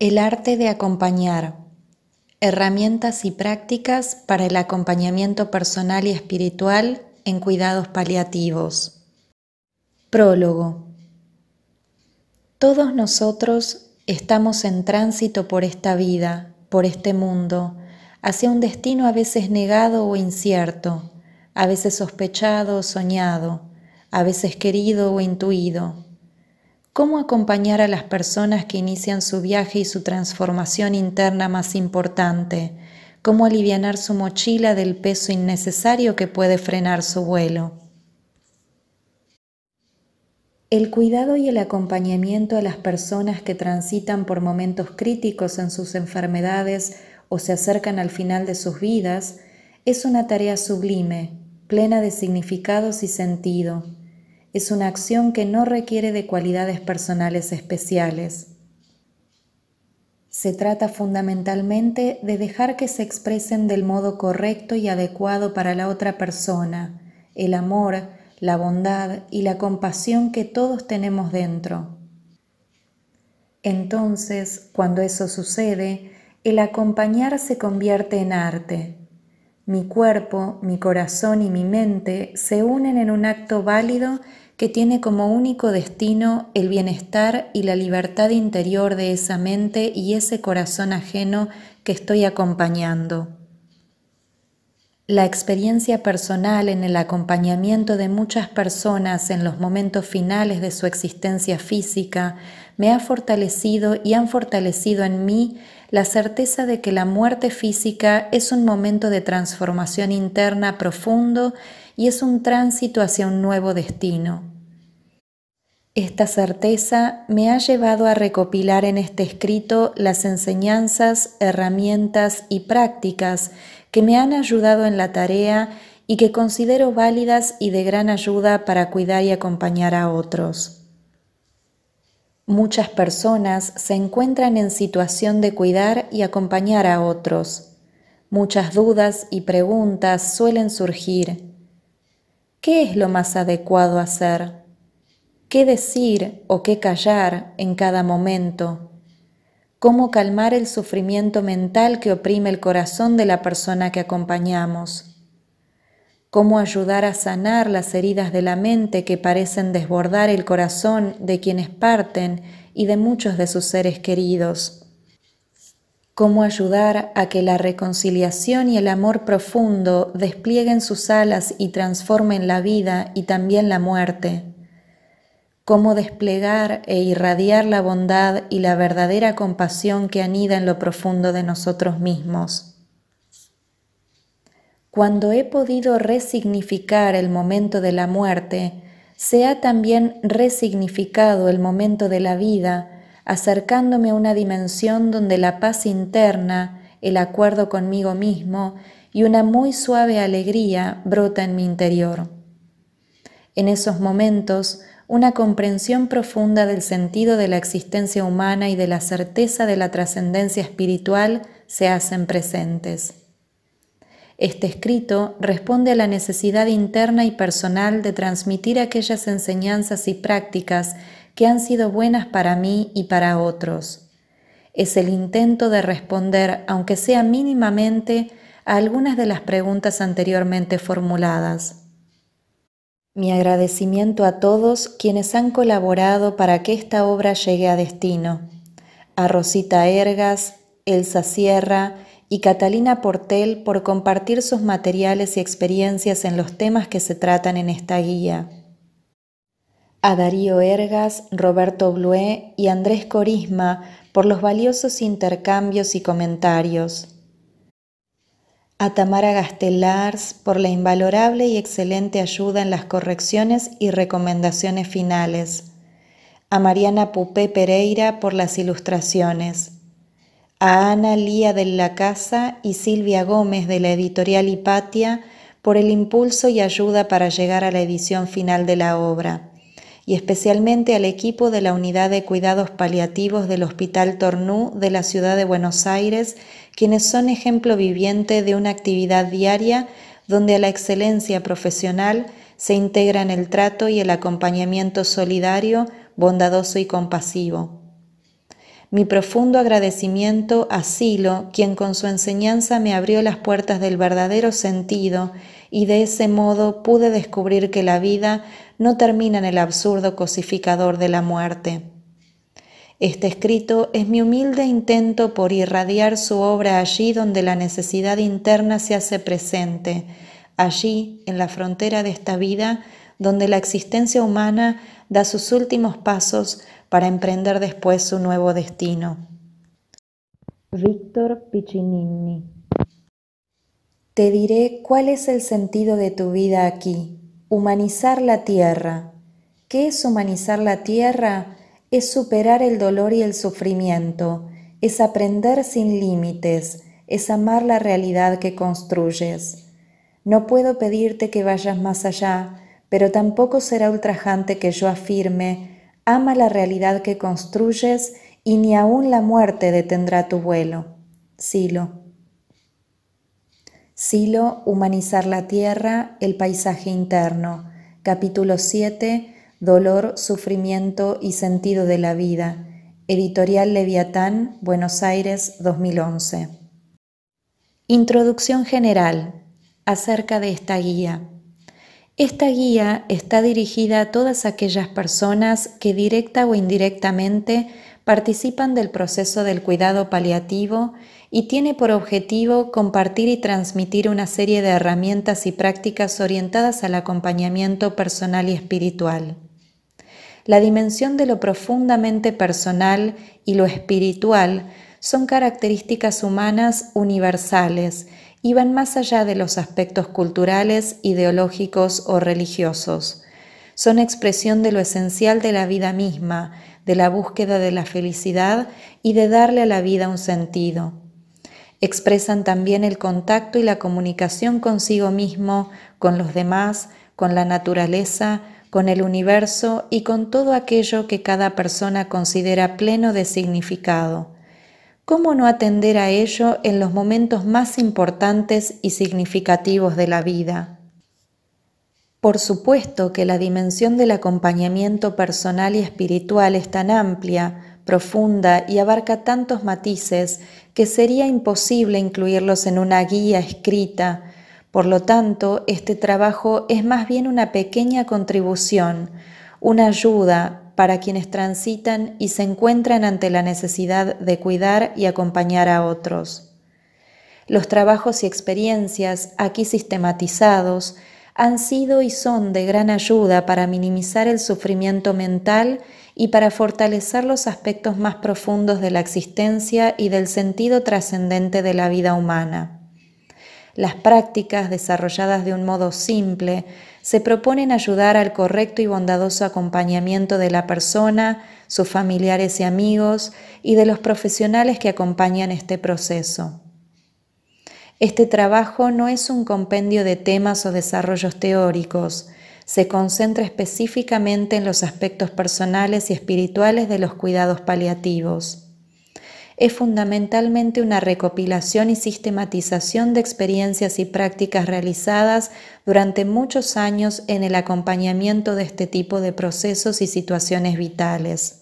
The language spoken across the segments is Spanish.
El arte de acompañar. Herramientas y prácticas para el acompañamiento personal y espiritual en cuidados paliativos. Prólogo. Todos nosotros estamos en tránsito por esta vida, por este mundo, hacia un destino a veces negado o incierto, a veces sospechado o soñado, a veces querido o intuido ¿Cómo acompañar a las personas que inician su viaje y su transformación interna más importante? ¿Cómo aliviar su mochila del peso innecesario que puede frenar su vuelo? El cuidado y el acompañamiento a las personas que transitan por momentos críticos en sus enfermedades o se acercan al final de sus vidas es una tarea sublime, plena de significados y sentido es una acción que no requiere de cualidades personales especiales. Se trata fundamentalmente de dejar que se expresen del modo correcto y adecuado para la otra persona, el amor, la bondad y la compasión que todos tenemos dentro. Entonces, cuando eso sucede, el acompañar se convierte en arte, mi cuerpo, mi corazón y mi mente se unen en un acto válido que tiene como único destino el bienestar y la libertad interior de esa mente y ese corazón ajeno que estoy acompañando. La experiencia personal en el acompañamiento de muchas personas en los momentos finales de su existencia física me ha fortalecido y han fortalecido en mí la certeza de que la muerte física es un momento de transformación interna profundo y es un tránsito hacia un nuevo destino. Esta certeza me ha llevado a recopilar en este escrito las enseñanzas, herramientas y prácticas que me han ayudado en la tarea y que considero válidas y de gran ayuda para cuidar y acompañar a otros. Muchas personas se encuentran en situación de cuidar y acompañar a otros. Muchas dudas y preguntas suelen surgir. ¿Qué es lo más adecuado hacer? ¿Qué decir o qué callar en cada momento? ¿Cómo calmar el sufrimiento mental que oprime el corazón de la persona que acompañamos? cómo ayudar a sanar las heridas de la mente que parecen desbordar el corazón de quienes parten y de muchos de sus seres queridos, cómo ayudar a que la reconciliación y el amor profundo desplieguen sus alas y transformen la vida y también la muerte, cómo desplegar e irradiar la bondad y la verdadera compasión que anida en lo profundo de nosotros mismos cuando he podido resignificar el momento de la muerte, se ha también resignificado el momento de la vida, acercándome a una dimensión donde la paz interna, el acuerdo conmigo mismo y una muy suave alegría brota en mi interior. En esos momentos, una comprensión profunda del sentido de la existencia humana y de la certeza de la trascendencia espiritual se hacen presentes. Este escrito responde a la necesidad interna y personal de transmitir aquellas enseñanzas y prácticas que han sido buenas para mí y para otros. Es el intento de responder, aunque sea mínimamente, a algunas de las preguntas anteriormente formuladas. Mi agradecimiento a todos quienes han colaborado para que esta obra llegue a destino. A Rosita Ergas, Elsa Sierra, y Catalina Portel por compartir sus materiales y experiencias en los temas que se tratan en esta guía. A Darío Ergas, Roberto Blué y Andrés Corisma por los valiosos intercambios y comentarios. A Tamara Gastelars por la invalorable y excelente ayuda en las correcciones y recomendaciones finales. A Mariana Pupé Pereira por las ilustraciones a Ana Lía de la Casa y Silvia Gómez de la editorial Hipatia por el impulso y ayuda para llegar a la edición final de la obra, y especialmente al equipo de la Unidad de Cuidados Paliativos del Hospital Tornú de la Ciudad de Buenos Aires, quienes son ejemplo viviente de una actividad diaria donde a la excelencia profesional se integran el trato y el acompañamiento solidario, bondadoso y compasivo. Mi profundo agradecimiento a Silo, quien con su enseñanza me abrió las puertas del verdadero sentido y de ese modo pude descubrir que la vida no termina en el absurdo cosificador de la muerte. Este escrito es mi humilde intento por irradiar su obra allí donde la necesidad interna se hace presente, allí, en la frontera de esta vida, donde la existencia humana da sus últimos pasos para emprender después su nuevo destino. Víctor Piccinini Te diré cuál es el sentido de tu vida aquí, humanizar la tierra. ¿Qué es humanizar la tierra? Es superar el dolor y el sufrimiento, es aprender sin límites, es amar la realidad que construyes. No puedo pedirte que vayas más allá, pero tampoco será ultrajante que yo afirme ama la realidad que construyes y ni aún la muerte detendrá tu vuelo. Silo. Silo, Humanizar la Tierra, el paisaje interno. Capítulo 7, Dolor, Sufrimiento y Sentido de la Vida. Editorial Leviatán, Buenos Aires, 2011. Introducción general acerca de esta guía. Esta guía está dirigida a todas aquellas personas que directa o indirectamente participan del proceso del cuidado paliativo y tiene por objetivo compartir y transmitir una serie de herramientas y prácticas orientadas al acompañamiento personal y espiritual. La dimensión de lo profundamente personal y lo espiritual son características humanas universales y van más allá de los aspectos culturales, ideológicos o religiosos. Son expresión de lo esencial de la vida misma, de la búsqueda de la felicidad y de darle a la vida un sentido. Expresan también el contacto y la comunicación consigo mismo, con los demás, con la naturaleza, con el universo y con todo aquello que cada persona considera pleno de significado. ¿cómo no atender a ello en los momentos más importantes y significativos de la vida? Por supuesto que la dimensión del acompañamiento personal y espiritual es tan amplia, profunda y abarca tantos matices que sería imposible incluirlos en una guía escrita. Por lo tanto, este trabajo es más bien una pequeña contribución, una ayuda, para quienes transitan y se encuentran ante la necesidad de cuidar y acompañar a otros. Los trabajos y experiencias aquí sistematizados han sido y son de gran ayuda para minimizar el sufrimiento mental y para fortalecer los aspectos más profundos de la existencia y del sentido trascendente de la vida humana. Las prácticas desarrolladas de un modo simple, se proponen ayudar al correcto y bondadoso acompañamiento de la persona, sus familiares y amigos y de los profesionales que acompañan este proceso. Este trabajo no es un compendio de temas o desarrollos teóricos, se concentra específicamente en los aspectos personales y espirituales de los cuidados paliativos es fundamentalmente una recopilación y sistematización de experiencias y prácticas realizadas durante muchos años en el acompañamiento de este tipo de procesos y situaciones vitales.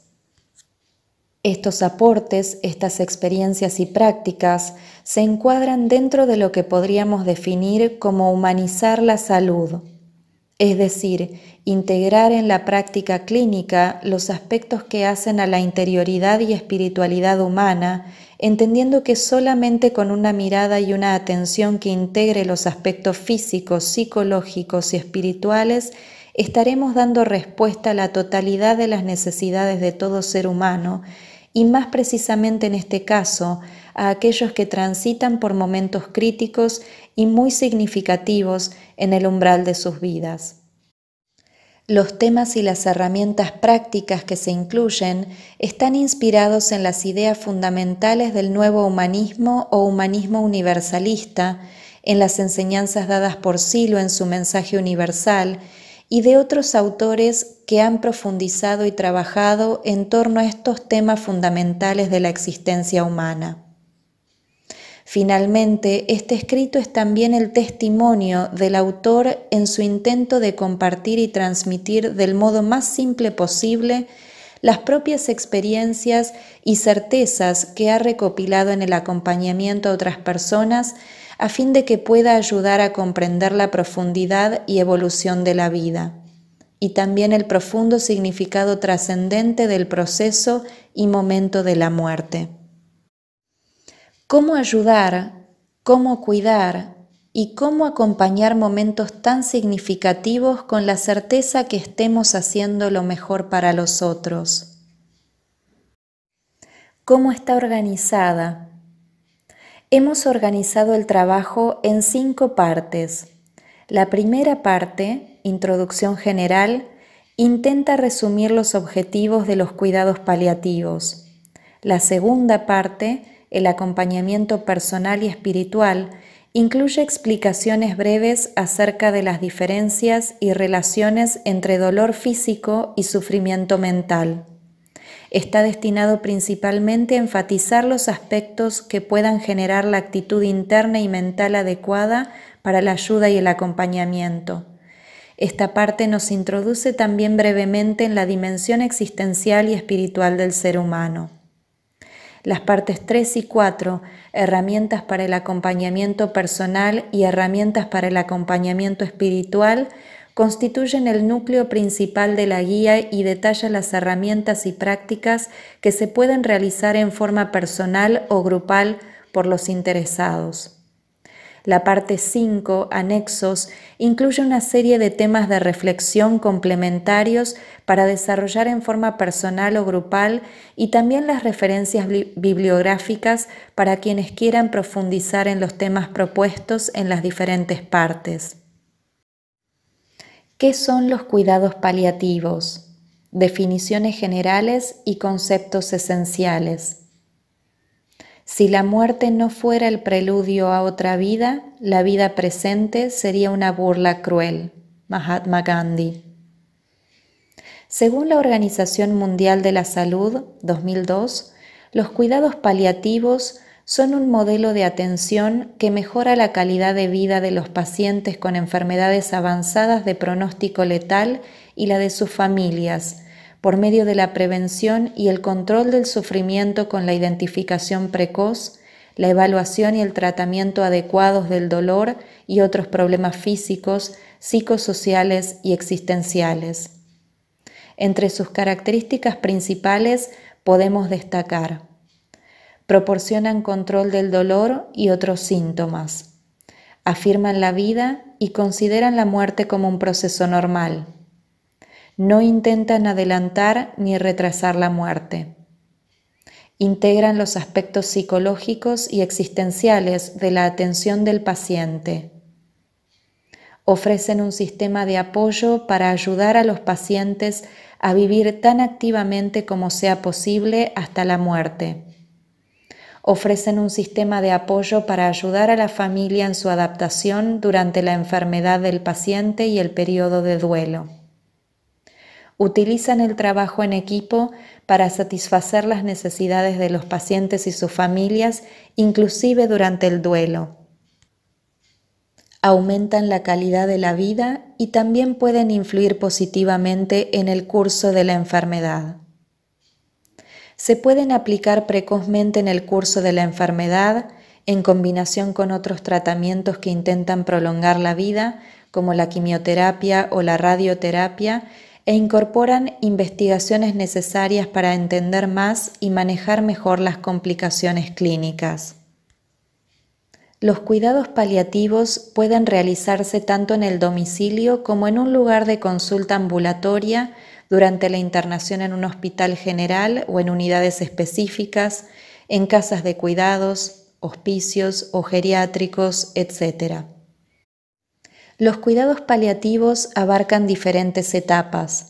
Estos aportes, estas experiencias y prácticas se encuadran dentro de lo que podríamos definir como humanizar la salud, es decir, integrar en la práctica clínica los aspectos que hacen a la interioridad y espiritualidad humana, entendiendo que solamente con una mirada y una atención que integre los aspectos físicos, psicológicos y espirituales, estaremos dando respuesta a la totalidad de las necesidades de todo ser humano y más precisamente en este caso a aquellos que transitan por momentos críticos y muy significativos en el umbral de sus vidas. Los temas y las herramientas prácticas que se incluyen están inspirados en las ideas fundamentales del nuevo humanismo o humanismo universalista, en las enseñanzas dadas por Silo en su mensaje universal y de otros autores que han profundizado y trabajado en torno a estos temas fundamentales de la existencia humana. Finalmente, este escrito es también el testimonio del autor en su intento de compartir y transmitir del modo más simple posible las propias experiencias y certezas que ha recopilado en el acompañamiento a otras personas a fin de que pueda ayudar a comprender la profundidad y evolución de la vida y también el profundo significado trascendente del proceso y momento de la muerte cómo ayudar, cómo cuidar y cómo acompañar momentos tan significativos con la certeza que estemos haciendo lo mejor para los otros. ¿Cómo está organizada? Hemos organizado el trabajo en cinco partes. La primera parte, Introducción General, intenta resumir los objetivos de los cuidados paliativos. La segunda parte, el acompañamiento personal y espiritual incluye explicaciones breves acerca de las diferencias y relaciones entre dolor físico y sufrimiento mental. Está destinado principalmente a enfatizar los aspectos que puedan generar la actitud interna y mental adecuada para la ayuda y el acompañamiento. Esta parte nos introduce también brevemente en la dimensión existencial y espiritual del ser humano las partes 3 y 4, herramientas para el acompañamiento personal y herramientas para el acompañamiento espiritual, constituyen el núcleo principal de la guía y detalla las herramientas y prácticas que se pueden realizar en forma personal o grupal por los interesados. La parte 5, anexos, incluye una serie de temas de reflexión complementarios para desarrollar en forma personal o grupal y también las referencias bibliográficas para quienes quieran profundizar en los temas propuestos en las diferentes partes. ¿Qué son los cuidados paliativos? Definiciones generales y conceptos esenciales. Si la muerte no fuera el preludio a otra vida, la vida presente sería una burla cruel. Mahatma Gandhi. Según la Organización Mundial de la Salud, 2002, los cuidados paliativos son un modelo de atención que mejora la calidad de vida de los pacientes con enfermedades avanzadas de pronóstico letal y la de sus familias, por medio de la prevención y el control del sufrimiento con la identificación precoz, la evaluación y el tratamiento adecuados del dolor y otros problemas físicos, psicosociales y existenciales. Entre sus características principales podemos destacar proporcionan control del dolor y otros síntomas, afirman la vida y consideran la muerte como un proceso normal no intentan adelantar ni retrasar la muerte. Integran los aspectos psicológicos y existenciales de la atención del paciente. Ofrecen un sistema de apoyo para ayudar a los pacientes a vivir tan activamente como sea posible hasta la muerte ofrecen un sistema de apoyo para ayudar a la familia en su adaptación durante la enfermedad del paciente y el periodo de duelo utilizan el trabajo en equipo para satisfacer las necesidades de los pacientes y sus familias, inclusive durante el duelo. Aumentan la calidad de la vida y también pueden influir positivamente en el curso de la enfermedad. Se pueden aplicar precozmente en el curso de la enfermedad en combinación con otros tratamientos que intentan prolongar la vida, como la quimioterapia o la radioterapia, e incorporan investigaciones necesarias para entender más y manejar mejor las complicaciones clínicas. Los cuidados paliativos pueden realizarse tanto en el domicilio como en un lugar de consulta ambulatoria durante la internación en un hospital general o en unidades específicas, en casas de cuidados, hospicios o geriátricos, etc. Los cuidados paliativos abarcan diferentes etapas.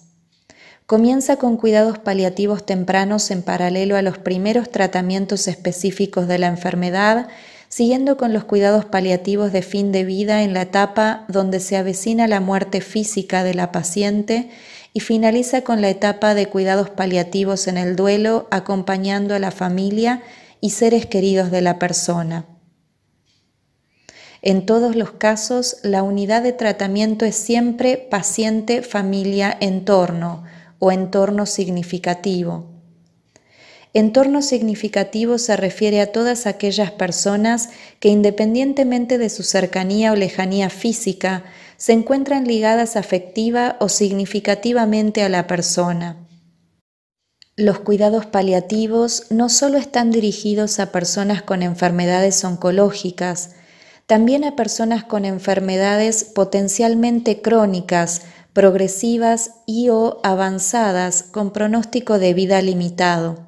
Comienza con cuidados paliativos tempranos en paralelo a los primeros tratamientos específicos de la enfermedad, siguiendo con los cuidados paliativos de fin de vida en la etapa donde se avecina la muerte física de la paciente y finaliza con la etapa de cuidados paliativos en el duelo acompañando a la familia y seres queridos de la persona. En todos los casos, la unidad de tratamiento es siempre paciente, familia, entorno o entorno significativo. Entorno significativo se refiere a todas aquellas personas que independientemente de su cercanía o lejanía física, se encuentran ligadas afectiva o significativamente a la persona. Los cuidados paliativos no solo están dirigidos a personas con enfermedades oncológicas, también a personas con enfermedades potencialmente crónicas, progresivas y o avanzadas con pronóstico de vida limitado.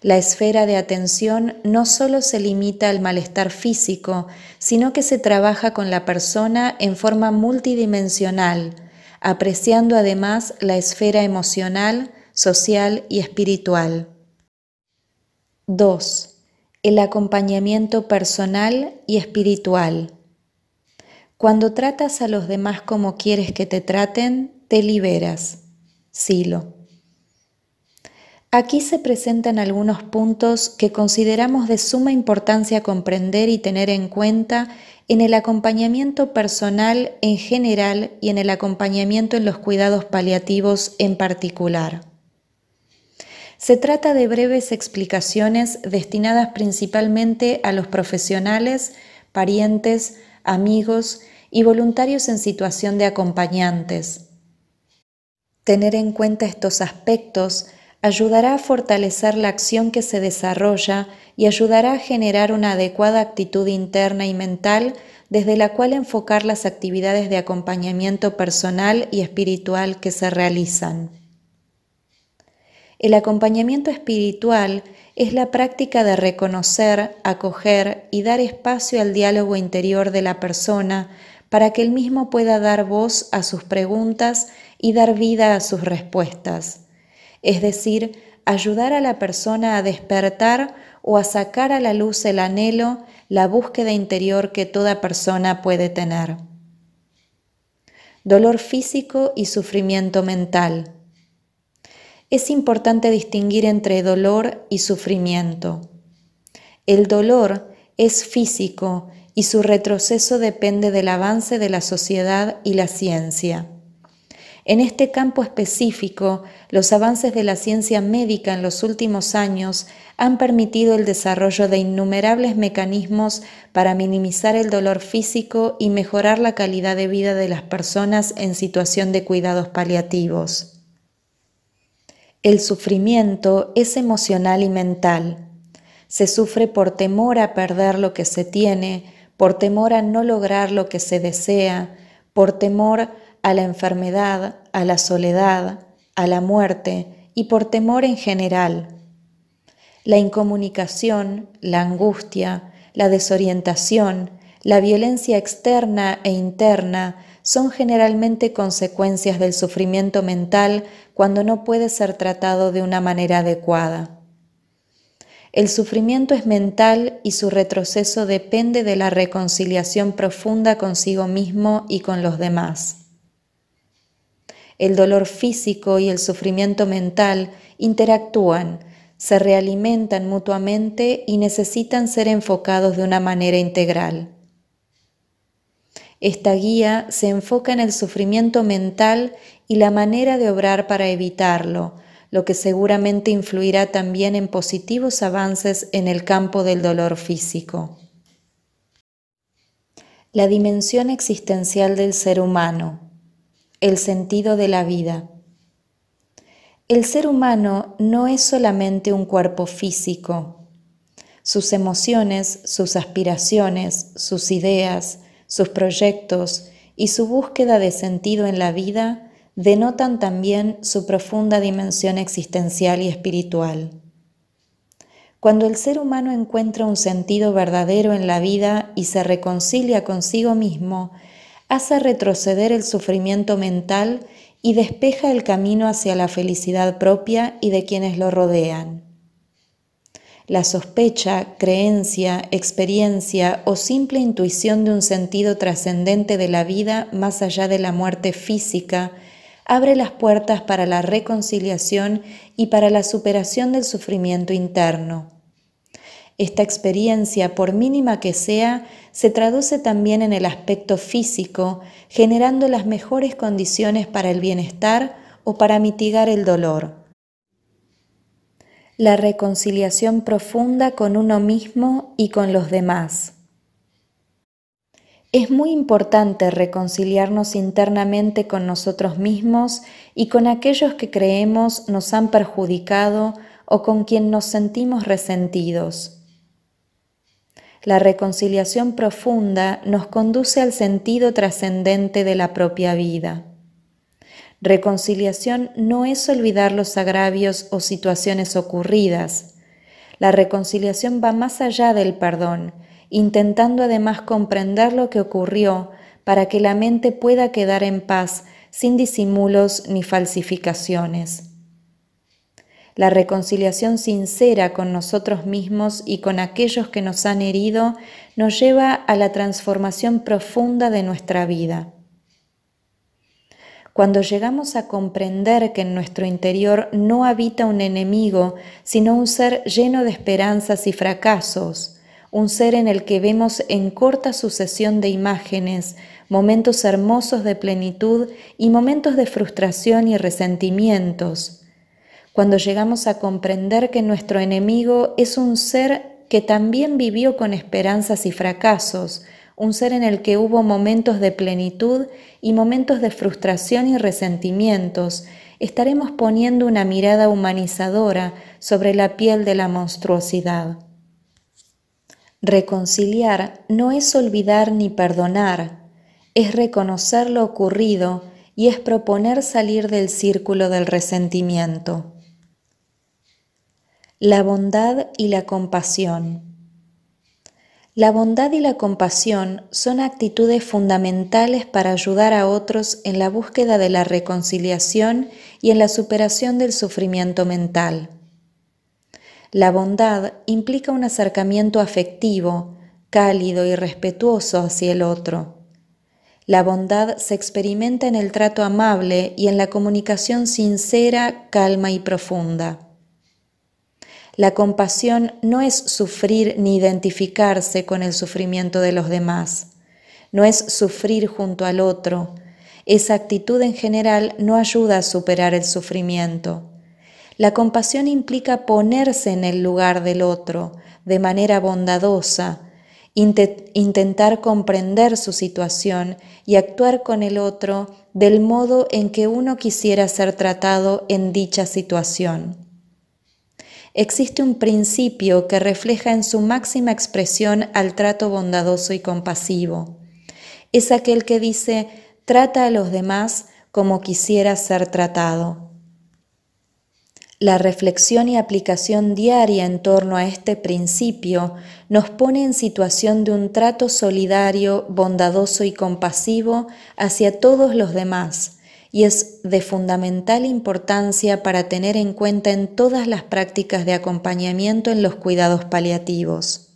La esfera de atención no solo se limita al malestar físico, sino que se trabaja con la persona en forma multidimensional, apreciando además la esfera emocional, social y espiritual. 2 el acompañamiento personal y espiritual. Cuando tratas a los demás como quieres que te traten, te liberas. Silo. Aquí se presentan algunos puntos que consideramos de suma importancia comprender y tener en cuenta en el acompañamiento personal en general y en el acompañamiento en los cuidados paliativos en particular. Se trata de breves explicaciones destinadas principalmente a los profesionales, parientes, amigos y voluntarios en situación de acompañantes. Tener en cuenta estos aspectos ayudará a fortalecer la acción que se desarrolla y ayudará a generar una adecuada actitud interna y mental desde la cual enfocar las actividades de acompañamiento personal y espiritual que se realizan. El acompañamiento espiritual es la práctica de reconocer, acoger y dar espacio al diálogo interior de la persona para que el mismo pueda dar voz a sus preguntas y dar vida a sus respuestas. Es decir, ayudar a la persona a despertar o a sacar a la luz el anhelo, la búsqueda interior que toda persona puede tener. Dolor físico y sufrimiento mental es importante distinguir entre dolor y sufrimiento. El dolor es físico y su retroceso depende del avance de la sociedad y la ciencia. En este campo específico, los avances de la ciencia médica en los últimos años han permitido el desarrollo de innumerables mecanismos para minimizar el dolor físico y mejorar la calidad de vida de las personas en situación de cuidados paliativos. El sufrimiento es emocional y mental. Se sufre por temor a perder lo que se tiene, por temor a no lograr lo que se desea, por temor a la enfermedad, a la soledad, a la muerte y por temor en general. La incomunicación, la angustia, la desorientación, la violencia externa e interna son generalmente consecuencias del sufrimiento mental cuando no puede ser tratado de una manera adecuada. El sufrimiento es mental y su retroceso depende de la reconciliación profunda consigo mismo y con los demás. El dolor físico y el sufrimiento mental interactúan, se realimentan mutuamente y necesitan ser enfocados de una manera integral. Esta guía se enfoca en el sufrimiento mental y la manera de obrar para evitarlo, lo que seguramente influirá también en positivos avances en el campo del dolor físico. La dimensión existencial del ser humano, el sentido de la vida. El ser humano no es solamente un cuerpo físico. Sus emociones, sus aspiraciones, sus ideas, sus proyectos y su búsqueda de sentido en la vida denotan también su profunda dimensión existencial y espiritual. Cuando el ser humano encuentra un sentido verdadero en la vida y se reconcilia consigo mismo, hace retroceder el sufrimiento mental y despeja el camino hacia la felicidad propia y de quienes lo rodean. La sospecha, creencia, experiencia o simple intuición de un sentido trascendente de la vida más allá de la muerte física abre las puertas para la reconciliación y para la superación del sufrimiento interno. Esta experiencia, por mínima que sea, se traduce también en el aspecto físico, generando las mejores condiciones para el bienestar o para mitigar el dolor la reconciliación profunda con uno mismo y con los demás. Es muy importante reconciliarnos internamente con nosotros mismos y con aquellos que creemos nos han perjudicado o con quien nos sentimos resentidos. La reconciliación profunda nos conduce al sentido trascendente de la propia vida. Reconciliación no es olvidar los agravios o situaciones ocurridas. La reconciliación va más allá del perdón, intentando además comprender lo que ocurrió para que la mente pueda quedar en paz sin disimulos ni falsificaciones. La reconciliación sincera con nosotros mismos y con aquellos que nos han herido nos lleva a la transformación profunda de nuestra vida cuando llegamos a comprender que en nuestro interior no habita un enemigo, sino un ser lleno de esperanzas y fracasos, un ser en el que vemos en corta sucesión de imágenes, momentos hermosos de plenitud y momentos de frustración y resentimientos. Cuando llegamos a comprender que nuestro enemigo es un ser que también vivió con esperanzas y fracasos, un ser en el que hubo momentos de plenitud y momentos de frustración y resentimientos, estaremos poniendo una mirada humanizadora sobre la piel de la monstruosidad. Reconciliar no es olvidar ni perdonar, es reconocer lo ocurrido y es proponer salir del círculo del resentimiento. La bondad y la compasión. La bondad y la compasión son actitudes fundamentales para ayudar a otros en la búsqueda de la reconciliación y en la superación del sufrimiento mental. La bondad implica un acercamiento afectivo, cálido y respetuoso hacia el otro. La bondad se experimenta en el trato amable y en la comunicación sincera, calma y profunda. La compasión no es sufrir ni identificarse con el sufrimiento de los demás, no es sufrir junto al otro. Esa actitud en general no ayuda a superar el sufrimiento. La compasión implica ponerse en el lugar del otro de manera bondadosa, intentar comprender su situación y actuar con el otro del modo en que uno quisiera ser tratado en dicha situación existe un principio que refleja en su máxima expresión al trato bondadoso y compasivo. Es aquel que dice, trata a los demás como quisiera ser tratado. La reflexión y aplicación diaria en torno a este principio nos pone en situación de un trato solidario, bondadoso y compasivo hacia todos los demás, y es de fundamental importancia para tener en cuenta en todas las prácticas de acompañamiento en los cuidados paliativos.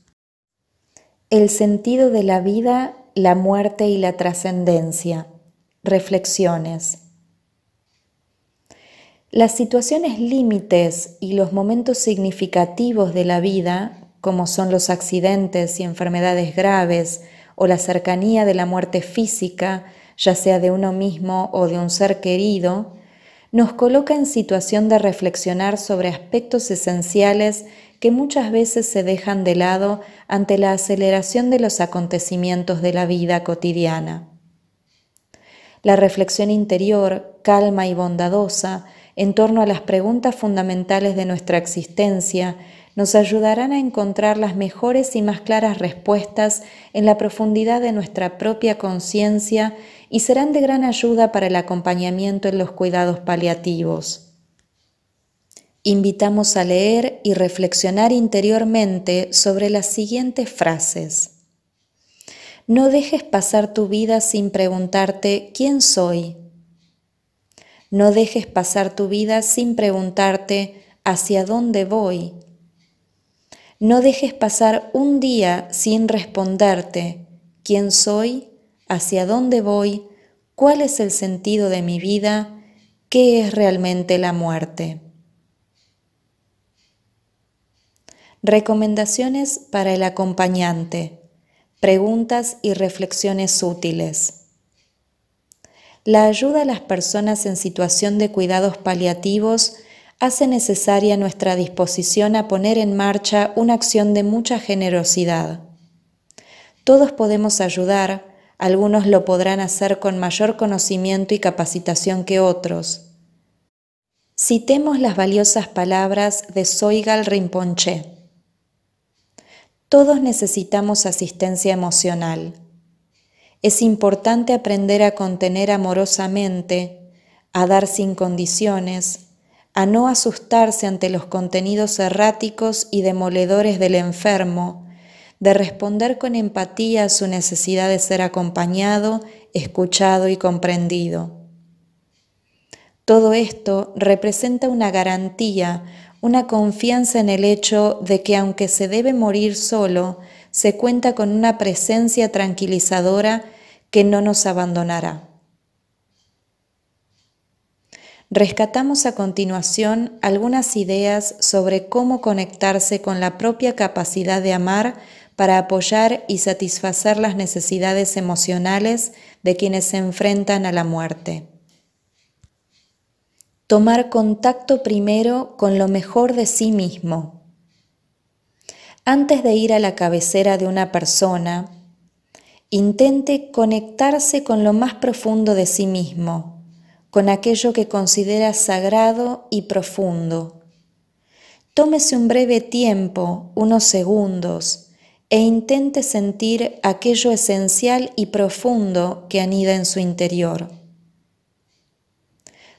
El sentido de la vida, la muerte y la trascendencia. Reflexiones. Las situaciones límites y los momentos significativos de la vida, como son los accidentes y enfermedades graves o la cercanía de la muerte física, ya sea de uno mismo o de un ser querido, nos coloca en situación de reflexionar sobre aspectos esenciales que muchas veces se dejan de lado ante la aceleración de los acontecimientos de la vida cotidiana. La reflexión interior, calma y bondadosa, en torno a las preguntas fundamentales de nuestra existencia, nos ayudarán a encontrar las mejores y más claras respuestas en la profundidad de nuestra propia conciencia y serán de gran ayuda para el acompañamiento en los cuidados paliativos. Invitamos a leer y reflexionar interiormente sobre las siguientes frases. No dejes pasar tu vida sin preguntarte quién soy. No dejes pasar tu vida sin preguntarte hacia dónde voy. No dejes pasar un día sin responderte quién soy hacia dónde voy, cuál es el sentido de mi vida, qué es realmente la muerte. Recomendaciones para el acompañante. Preguntas y reflexiones útiles. La ayuda a las personas en situación de cuidados paliativos hace necesaria nuestra disposición a poner en marcha una acción de mucha generosidad. Todos podemos ayudar, algunos lo podrán hacer con mayor conocimiento y capacitación que otros. Citemos las valiosas palabras de Soigal Rinpoche. Todos necesitamos asistencia emocional. Es importante aprender a contener amorosamente, a dar sin condiciones, a no asustarse ante los contenidos erráticos y demoledores del enfermo, de responder con empatía a su necesidad de ser acompañado, escuchado y comprendido. Todo esto representa una garantía, una confianza en el hecho de que aunque se debe morir solo, se cuenta con una presencia tranquilizadora que no nos abandonará. Rescatamos a continuación algunas ideas sobre cómo conectarse con la propia capacidad de amar para apoyar y satisfacer las necesidades emocionales de quienes se enfrentan a la muerte. Tomar contacto primero con lo mejor de sí mismo. Antes de ir a la cabecera de una persona, intente conectarse con lo más profundo de sí mismo, con aquello que considera sagrado y profundo. Tómese un breve tiempo, unos segundos, e intente sentir aquello esencial y profundo que anida en su interior.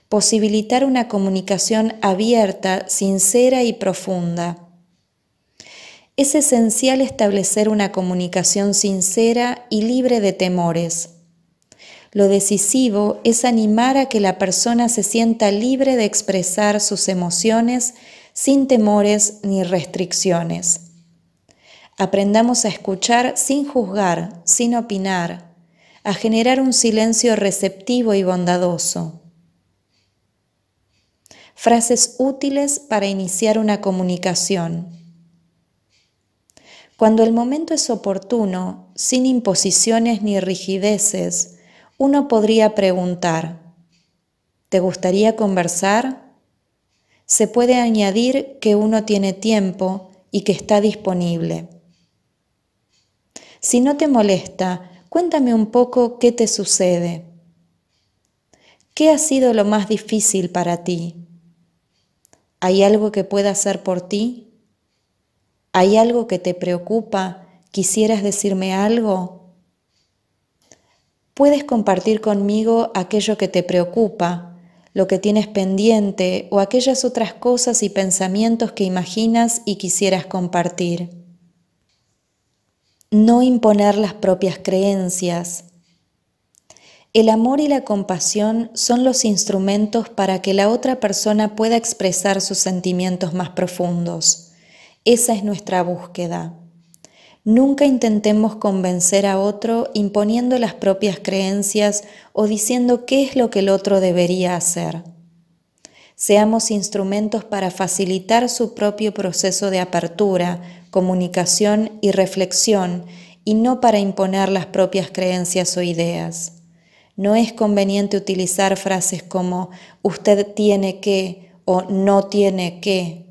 Posibilitar una comunicación abierta, sincera y profunda. Es esencial establecer una comunicación sincera y libre de temores. Lo decisivo es animar a que la persona se sienta libre de expresar sus emociones sin temores ni restricciones. Aprendamos a escuchar sin juzgar, sin opinar, a generar un silencio receptivo y bondadoso. Frases útiles para iniciar una comunicación. Cuando el momento es oportuno, sin imposiciones ni rigideces, uno podría preguntar, ¿te gustaría conversar? Se puede añadir que uno tiene tiempo y que está disponible. Si no te molesta, cuéntame un poco qué te sucede. ¿Qué ha sido lo más difícil para ti? ¿Hay algo que pueda hacer por ti? ¿Hay algo que te preocupa? ¿Quisieras decirme algo? Puedes compartir conmigo aquello que te preocupa, lo que tienes pendiente o aquellas otras cosas y pensamientos que imaginas y quisieras compartir no imponer las propias creencias. El amor y la compasión son los instrumentos para que la otra persona pueda expresar sus sentimientos más profundos. Esa es nuestra búsqueda. Nunca intentemos convencer a otro imponiendo las propias creencias o diciendo qué es lo que el otro debería hacer. Seamos instrumentos para facilitar su propio proceso de apertura, comunicación y reflexión y no para imponer las propias creencias o ideas. No es conveniente utilizar frases como usted tiene que o no tiene que.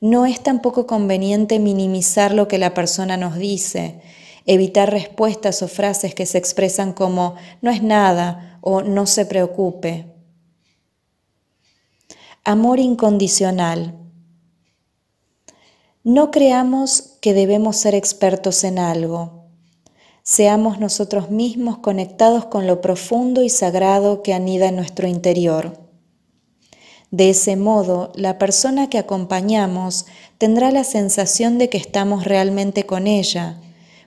No es tampoco conveniente minimizar lo que la persona nos dice, evitar respuestas o frases que se expresan como no es nada o no se preocupe. Amor incondicional. No creamos que debemos ser expertos en algo. Seamos nosotros mismos conectados con lo profundo y sagrado que anida en nuestro interior. De ese modo, la persona que acompañamos tendrá la sensación de que estamos realmente con ella,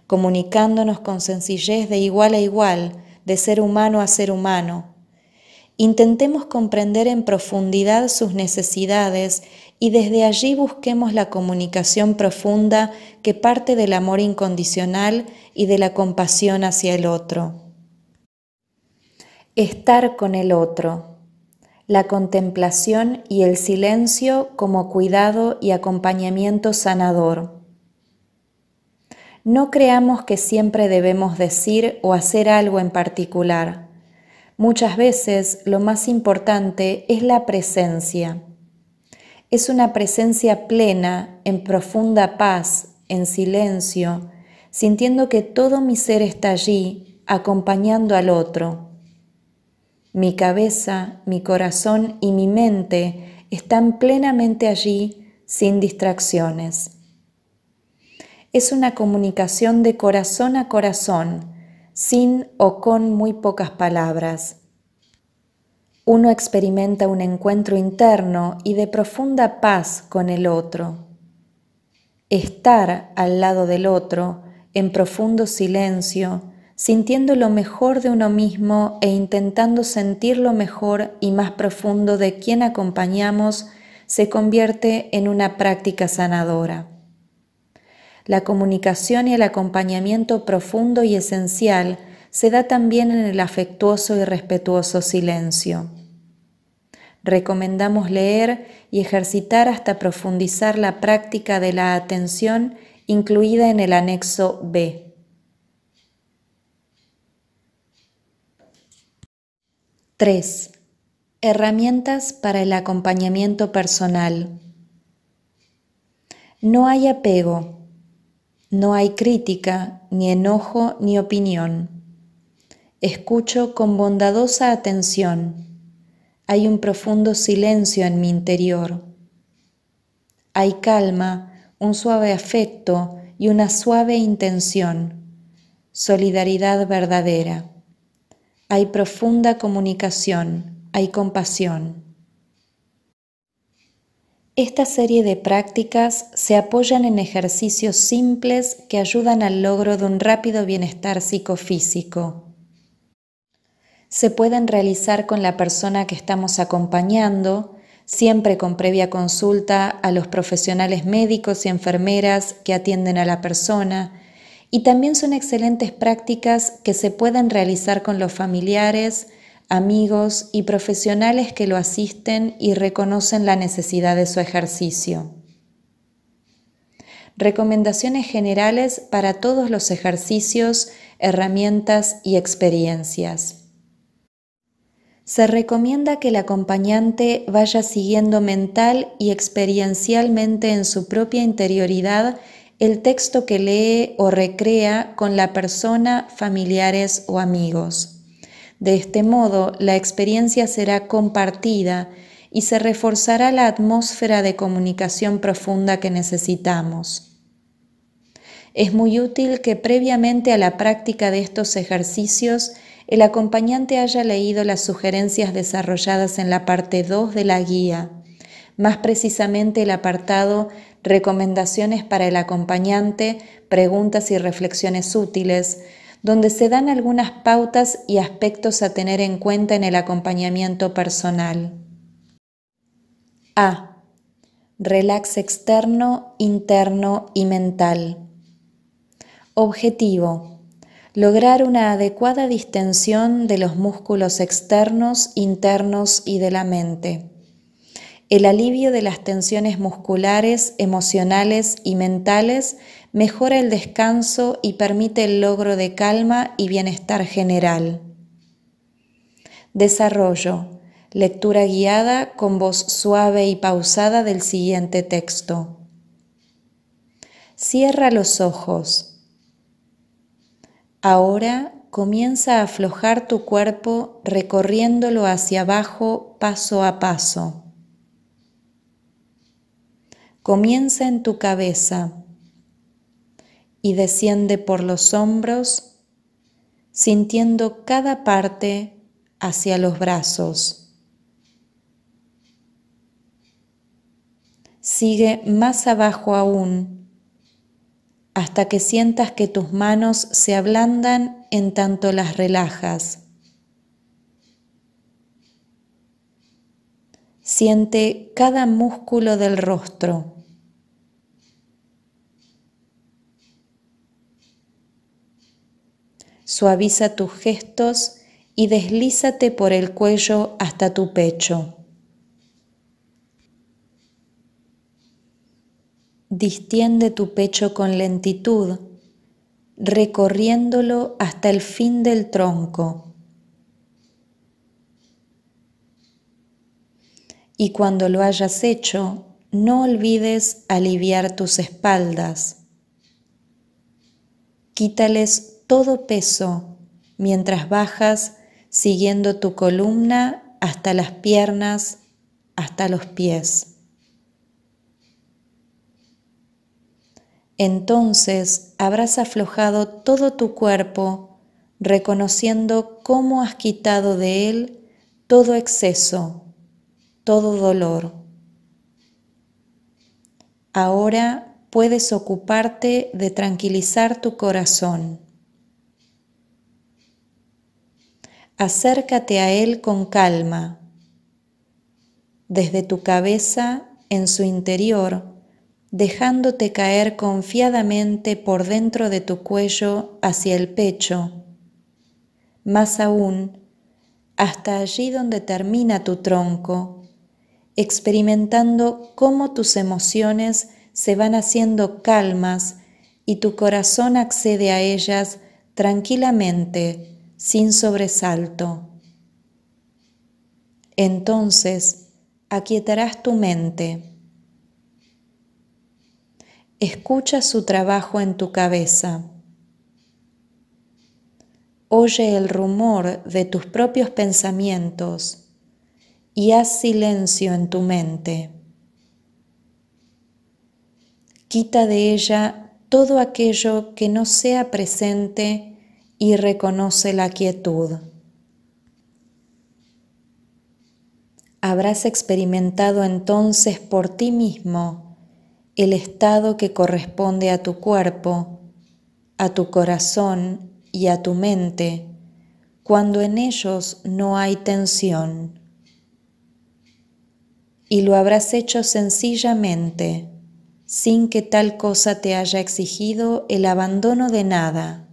comunicándonos con sencillez de igual a igual, de ser humano a ser humano. Intentemos comprender en profundidad sus necesidades y desde allí busquemos la comunicación profunda que parte del amor incondicional y de la compasión hacia el otro. Estar con el otro. La contemplación y el silencio como cuidado y acompañamiento sanador. No creamos que siempre debemos decir o hacer algo en particular. Muchas veces lo más importante es la presencia es una presencia plena, en profunda paz, en silencio, sintiendo que todo mi ser está allí, acompañando al otro. Mi cabeza, mi corazón y mi mente están plenamente allí, sin distracciones. Es una comunicación de corazón a corazón, sin o con muy pocas palabras uno experimenta un encuentro interno y de profunda paz con el otro. Estar al lado del otro, en profundo silencio, sintiendo lo mejor de uno mismo e intentando sentir lo mejor y más profundo de quien acompañamos, se convierte en una práctica sanadora. La comunicación y el acompañamiento profundo y esencial se da también en el afectuoso y respetuoso silencio recomendamos leer y ejercitar hasta profundizar la práctica de la atención incluida en el anexo B. 3. Herramientas para el acompañamiento personal. No hay apego, no hay crítica, ni enojo, ni opinión. Escucho con bondadosa atención hay un profundo silencio en mi interior. Hay calma, un suave afecto y una suave intención. Solidaridad verdadera. Hay profunda comunicación, hay compasión. Esta serie de prácticas se apoyan en ejercicios simples que ayudan al logro de un rápido bienestar psicofísico se pueden realizar con la persona que estamos acompañando, siempre con previa consulta a los profesionales médicos y enfermeras que atienden a la persona, y también son excelentes prácticas que se pueden realizar con los familiares, amigos y profesionales que lo asisten y reconocen la necesidad de su ejercicio. Recomendaciones generales para todos los ejercicios, herramientas y experiencias se recomienda que el acompañante vaya siguiendo mental y experiencialmente en su propia interioridad el texto que lee o recrea con la persona, familiares o amigos. De este modo, la experiencia será compartida y se reforzará la atmósfera de comunicación profunda que necesitamos. Es muy útil que previamente a la práctica de estos ejercicios el acompañante haya leído las sugerencias desarrolladas en la parte 2 de la guía, más precisamente el apartado Recomendaciones para el acompañante, preguntas y reflexiones útiles, donde se dan algunas pautas y aspectos a tener en cuenta en el acompañamiento personal. A. Relax externo, interno y mental. Objetivo lograr una adecuada distensión de los músculos externos, internos y de la mente. El alivio de las tensiones musculares, emocionales y mentales mejora el descanso y permite el logro de calma y bienestar general. Desarrollo. Lectura guiada con voz suave y pausada del siguiente texto. Cierra los ojos. Ahora comienza a aflojar tu cuerpo recorriéndolo hacia abajo paso a paso. Comienza en tu cabeza y desciende por los hombros, sintiendo cada parte hacia los brazos. Sigue más abajo aún hasta que sientas que tus manos se ablandan en tanto las relajas. Siente cada músculo del rostro. Suaviza tus gestos y deslízate por el cuello hasta tu pecho. distiende tu pecho con lentitud, recorriéndolo hasta el fin del tronco. Y cuando lo hayas hecho, no olvides aliviar tus espaldas. Quítales todo peso mientras bajas siguiendo tu columna hasta las piernas, hasta los pies. Entonces habrás aflojado todo tu cuerpo, reconociendo cómo has quitado de él todo exceso, todo dolor. Ahora puedes ocuparte de tranquilizar tu corazón. Acércate a Él con calma. Desde tu cabeza, en su interior, dejándote caer confiadamente por dentro de tu cuello hacia el pecho. Más aún, hasta allí donde termina tu tronco, experimentando cómo tus emociones se van haciendo calmas y tu corazón accede a ellas tranquilamente, sin sobresalto. Entonces, aquietarás tu mente escucha su trabajo en tu cabeza. Oye el rumor de tus propios pensamientos y haz silencio en tu mente. Quita de ella todo aquello que no sea presente y reconoce la quietud. Habrás experimentado entonces por ti mismo el estado que corresponde a tu cuerpo, a tu corazón y a tu mente cuando en ellos no hay tensión. Y lo habrás hecho sencillamente, sin que tal cosa te haya exigido el abandono de nada.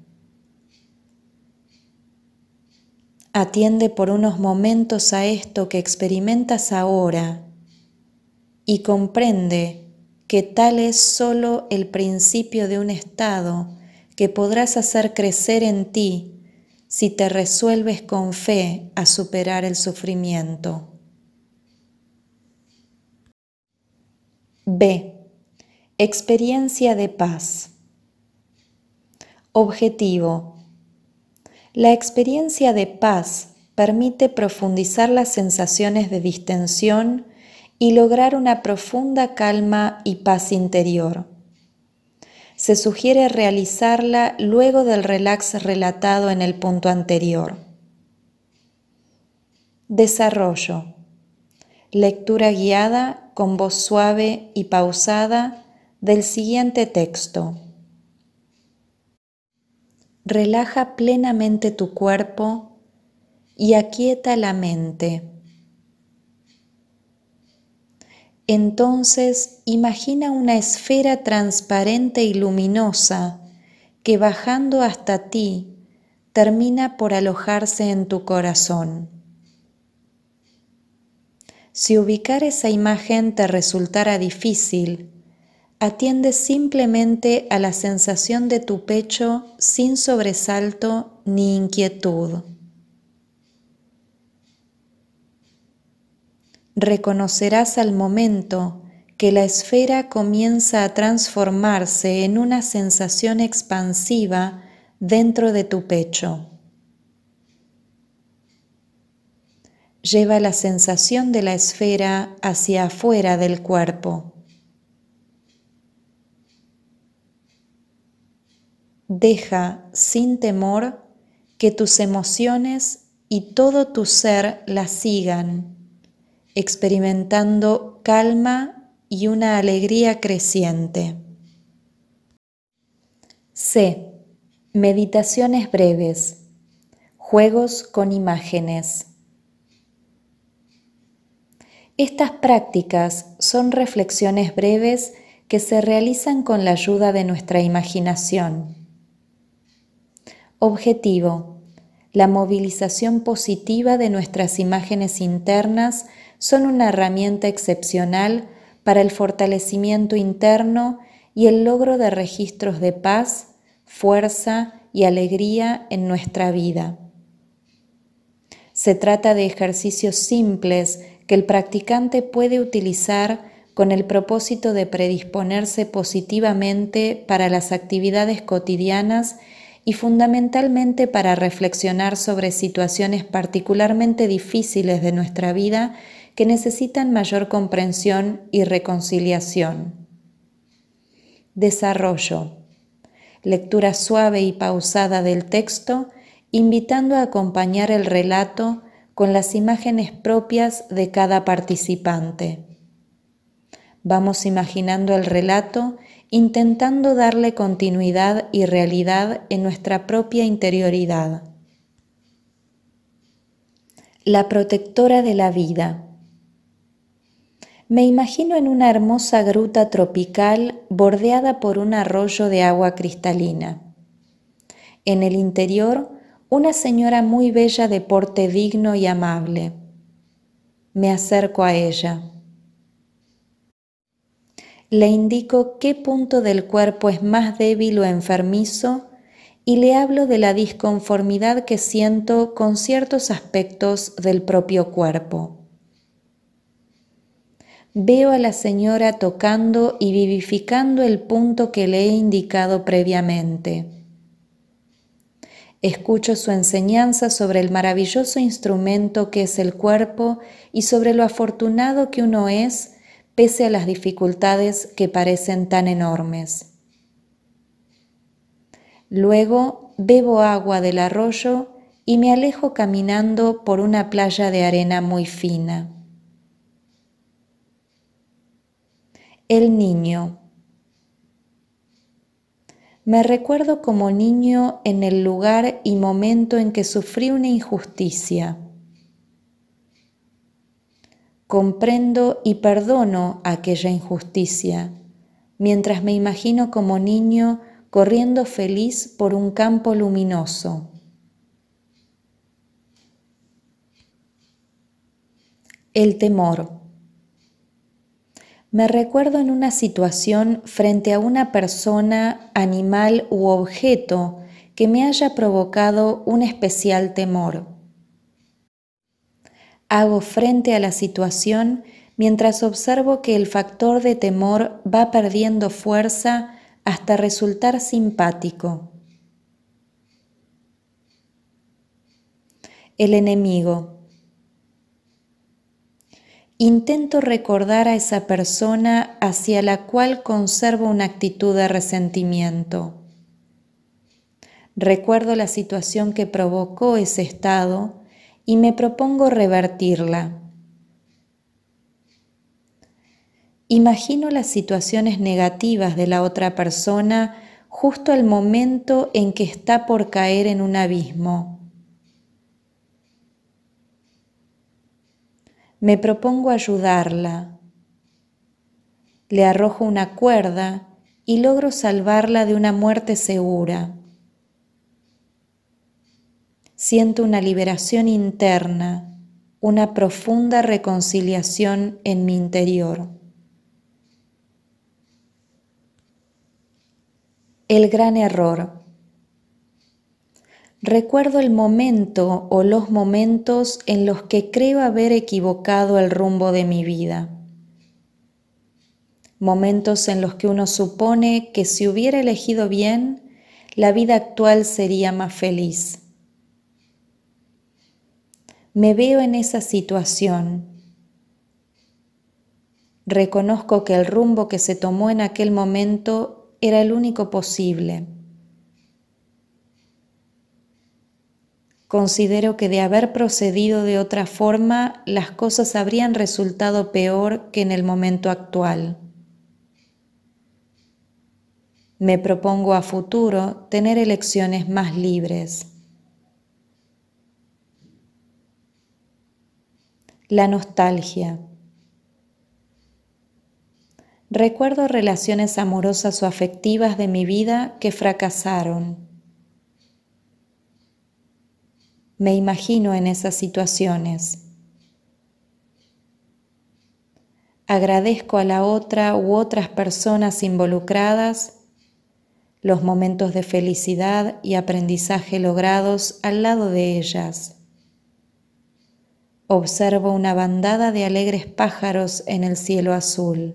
Atiende por unos momentos a esto que experimentas ahora y comprende que tal es solo el principio de un estado que podrás hacer crecer en ti si te resuelves con fe a superar el sufrimiento. B. Experiencia de paz. Objetivo. La experiencia de paz permite profundizar las sensaciones de distensión y lograr una profunda calma y paz interior. Se sugiere realizarla luego del relax relatado en el punto anterior. Desarrollo. Lectura guiada con voz suave y pausada del siguiente texto. Relaja plenamente tu cuerpo y aquieta la mente Entonces imagina una esfera transparente y luminosa que bajando hasta ti termina por alojarse en tu corazón. Si ubicar esa imagen te resultara difícil, atiende simplemente a la sensación de tu pecho sin sobresalto ni inquietud. reconocerás al momento que la esfera comienza a transformarse en una sensación expansiva dentro de tu pecho. Lleva la sensación de la esfera hacia afuera del cuerpo. Deja sin temor que tus emociones y todo tu ser la sigan experimentando calma y una alegría creciente. C. Meditaciones breves. Juegos con imágenes. Estas prácticas son reflexiones breves que se realizan con la ayuda de nuestra imaginación. Objetivo. La movilización positiva de nuestras imágenes internas son una herramienta excepcional para el fortalecimiento interno y el logro de registros de paz, fuerza y alegría en nuestra vida. Se trata de ejercicios simples que el practicante puede utilizar con el propósito de predisponerse positivamente para las actividades cotidianas y fundamentalmente para reflexionar sobre situaciones particularmente difíciles de nuestra vida que necesitan mayor comprensión y reconciliación. Desarrollo. Lectura suave y pausada del texto, invitando a acompañar el relato con las imágenes propias de cada participante. Vamos imaginando el relato, intentando darle continuidad y realidad en nuestra propia interioridad. La protectora de la vida. Me imagino en una hermosa gruta tropical bordeada por un arroyo de agua cristalina. En el interior, una señora muy bella de porte digno y amable. Me acerco a ella. Le indico qué punto del cuerpo es más débil o enfermizo y le hablo de la disconformidad que siento con ciertos aspectos del propio cuerpo veo a la señora tocando y vivificando el punto que le he indicado previamente. Escucho su enseñanza sobre el maravilloso instrumento que es el cuerpo y sobre lo afortunado que uno es pese a las dificultades que parecen tan enormes. Luego bebo agua del arroyo y me alejo caminando por una playa de arena muy fina. El niño. Me recuerdo como niño en el lugar y momento en que sufrí una injusticia. Comprendo y perdono aquella injusticia, mientras me imagino como niño corriendo feliz por un campo luminoso. El temor. Me recuerdo en una situación frente a una persona, animal u objeto que me haya provocado un especial temor. Hago frente a la situación mientras observo que el factor de temor va perdiendo fuerza hasta resultar simpático. El enemigo intento recordar a esa persona hacia la cual conservo una actitud de resentimiento. Recuerdo la situación que provocó ese estado y me propongo revertirla. Imagino las situaciones negativas de la otra persona justo al momento en que está por caer en un abismo. Me propongo ayudarla. Le arrojo una cuerda y logro salvarla de una muerte segura. Siento una liberación interna, una profunda reconciliación en mi interior. El gran error recuerdo el momento o los momentos en los que creo haber equivocado el rumbo de mi vida. Momentos en los que uno supone que si hubiera elegido bien, la vida actual sería más feliz. Me veo en esa situación. Reconozco que el rumbo que se tomó en aquel momento era el único posible Considero que de haber procedido de otra forma, las cosas habrían resultado peor que en el momento actual. Me propongo a futuro tener elecciones más libres. La nostalgia. Recuerdo relaciones amorosas o afectivas de mi vida que fracasaron. Me imagino en esas situaciones. Agradezco a la otra u otras personas involucradas los momentos de felicidad y aprendizaje logrados al lado de ellas. Observo una bandada de alegres pájaros en el cielo azul.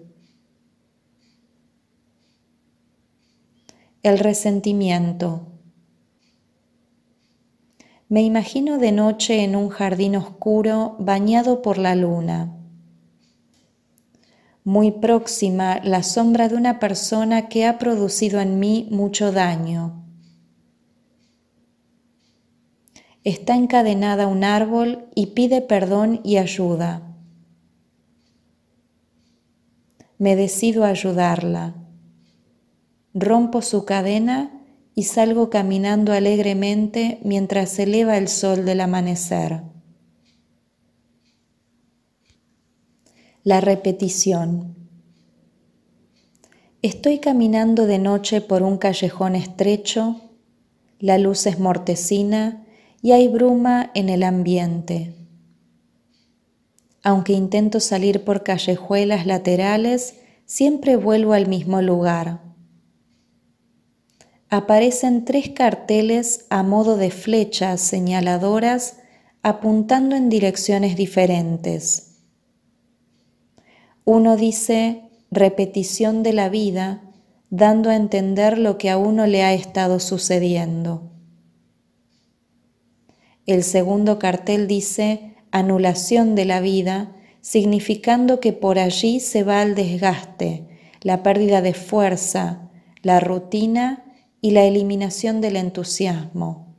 El resentimiento. Me imagino de noche en un jardín oscuro bañado por la luna. Muy próxima la sombra de una persona que ha producido en mí mucho daño. Está encadenada un árbol y pide perdón y ayuda. Me decido a ayudarla. Rompo su cadena y salgo caminando alegremente mientras se eleva el sol del amanecer. La repetición. Estoy caminando de noche por un callejón estrecho, la luz es mortecina y hay bruma en el ambiente. Aunque intento salir por callejuelas laterales, siempre vuelvo al mismo lugar aparecen tres carteles a modo de flechas señaladoras apuntando en direcciones diferentes. Uno dice repetición de la vida, dando a entender lo que a uno le ha estado sucediendo. El segundo cartel dice anulación de la vida, significando que por allí se va al desgaste, la pérdida de fuerza, la rutina y la eliminación del entusiasmo.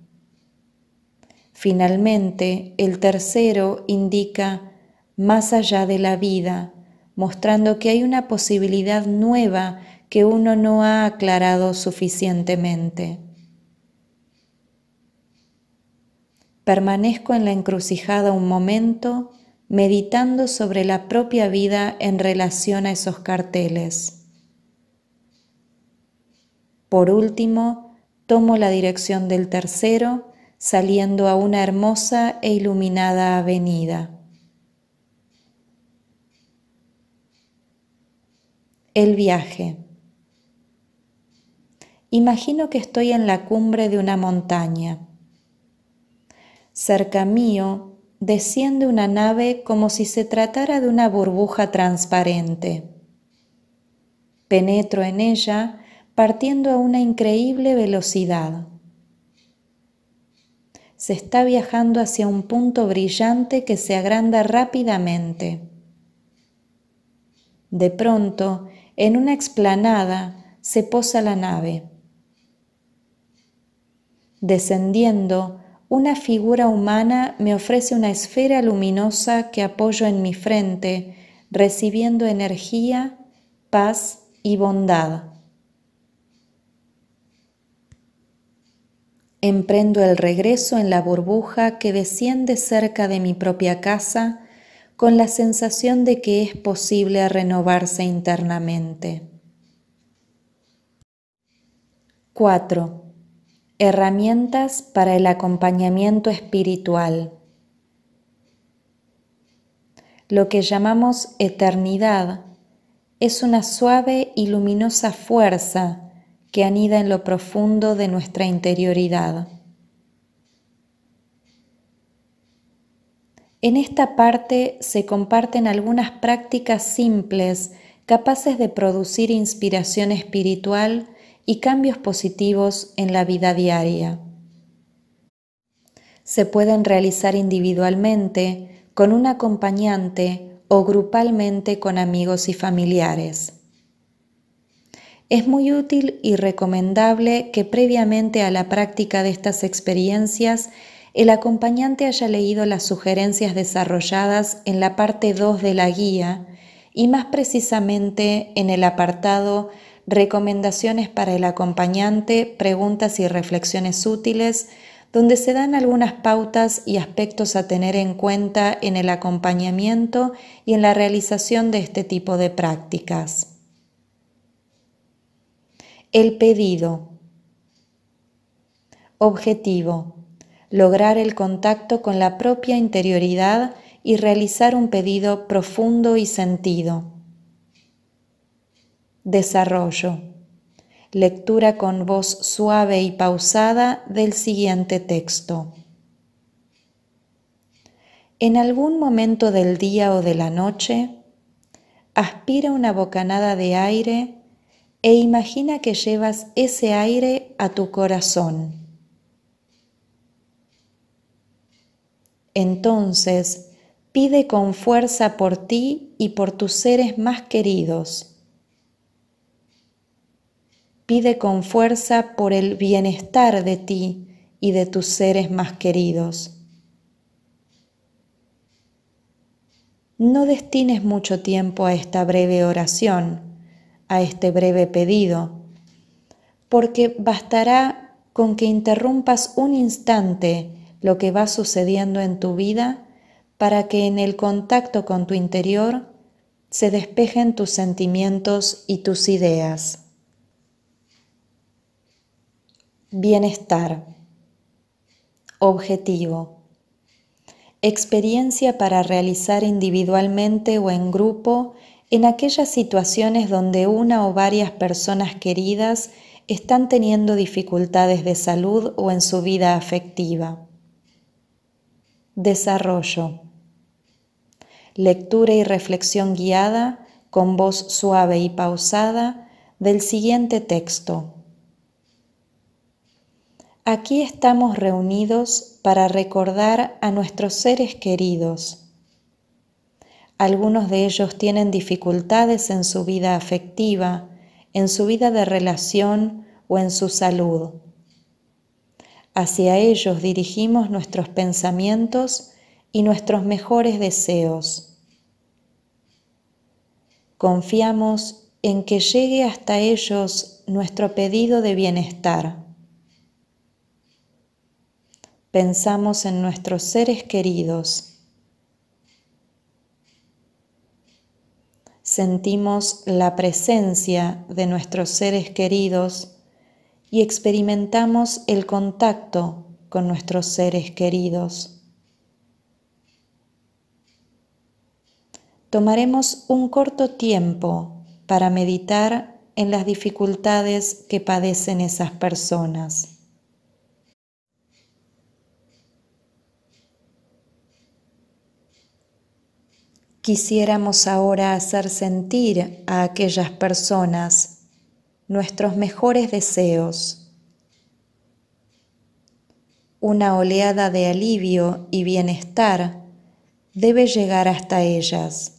Finalmente, el tercero indica más allá de la vida, mostrando que hay una posibilidad nueva que uno no ha aclarado suficientemente. Permanezco en la encrucijada un momento meditando sobre la propia vida en relación a esos carteles. Por último, tomo la dirección del tercero, saliendo a una hermosa e iluminada avenida. El viaje. Imagino que estoy en la cumbre de una montaña. Cerca mío desciende una nave como si se tratara de una burbuja transparente. Penetro en ella partiendo a una increíble velocidad. Se está viajando hacia un punto brillante que se agranda rápidamente. De pronto, en una explanada se posa la nave. Descendiendo, una figura humana me ofrece una esfera luminosa que apoyo en mi frente, recibiendo energía, paz y bondad. Emprendo el regreso en la burbuja que desciende cerca de mi propia casa con la sensación de que es posible renovarse internamente. 4. Herramientas para el acompañamiento espiritual. Lo que llamamos eternidad es una suave y luminosa fuerza que anida en lo profundo de nuestra interioridad. En esta parte se comparten algunas prácticas simples capaces de producir inspiración espiritual y cambios positivos en la vida diaria. Se pueden realizar individualmente, con un acompañante o grupalmente con amigos y familiares es muy útil y recomendable que previamente a la práctica de estas experiencias el acompañante haya leído las sugerencias desarrolladas en la parte 2 de la guía y más precisamente en el apartado Recomendaciones para el acompañante, preguntas y reflexiones útiles, donde se dan algunas pautas y aspectos a tener en cuenta en el acompañamiento y en la realización de este tipo de prácticas. El pedido. Objetivo. Lograr el contacto con la propia interioridad y realizar un pedido profundo y sentido. Desarrollo. Lectura con voz suave y pausada del siguiente texto. En algún momento del día o de la noche, aspira una bocanada de aire e imagina que llevas ese aire a tu corazón. Entonces, pide con fuerza por ti y por tus seres más queridos. Pide con fuerza por el bienestar de ti y de tus seres más queridos. No destines mucho tiempo a esta breve oración a este breve pedido, porque bastará con que interrumpas un instante lo que va sucediendo en tu vida para que en el contacto con tu interior se despejen tus sentimientos y tus ideas. Bienestar. Objetivo. Experiencia para realizar individualmente o en grupo en aquellas situaciones donde una o varias personas queridas están teniendo dificultades de salud o en su vida afectiva. Desarrollo. Lectura y reflexión guiada con voz suave y pausada del siguiente texto. Aquí estamos reunidos para recordar a nuestros seres queridos algunos de ellos tienen dificultades en su vida afectiva, en su vida de relación o en su salud. Hacia ellos dirigimos nuestros pensamientos y nuestros mejores deseos. Confiamos en que llegue hasta ellos nuestro pedido de bienestar. Pensamos en nuestros seres queridos sentimos la presencia de nuestros seres queridos y experimentamos el contacto con nuestros seres queridos. Tomaremos un corto tiempo para meditar en las dificultades que padecen esas personas. Quisiéramos ahora hacer sentir a aquellas personas nuestros mejores deseos. Una oleada de alivio y bienestar debe llegar hasta ellas.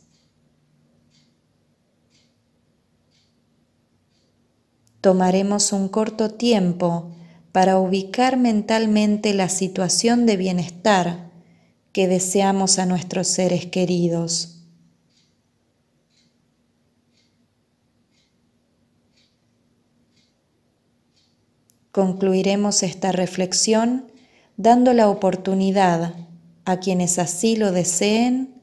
Tomaremos un corto tiempo para ubicar mentalmente la situación de bienestar que deseamos a nuestros seres queridos. Concluiremos esta reflexión dando la oportunidad a quienes así lo deseen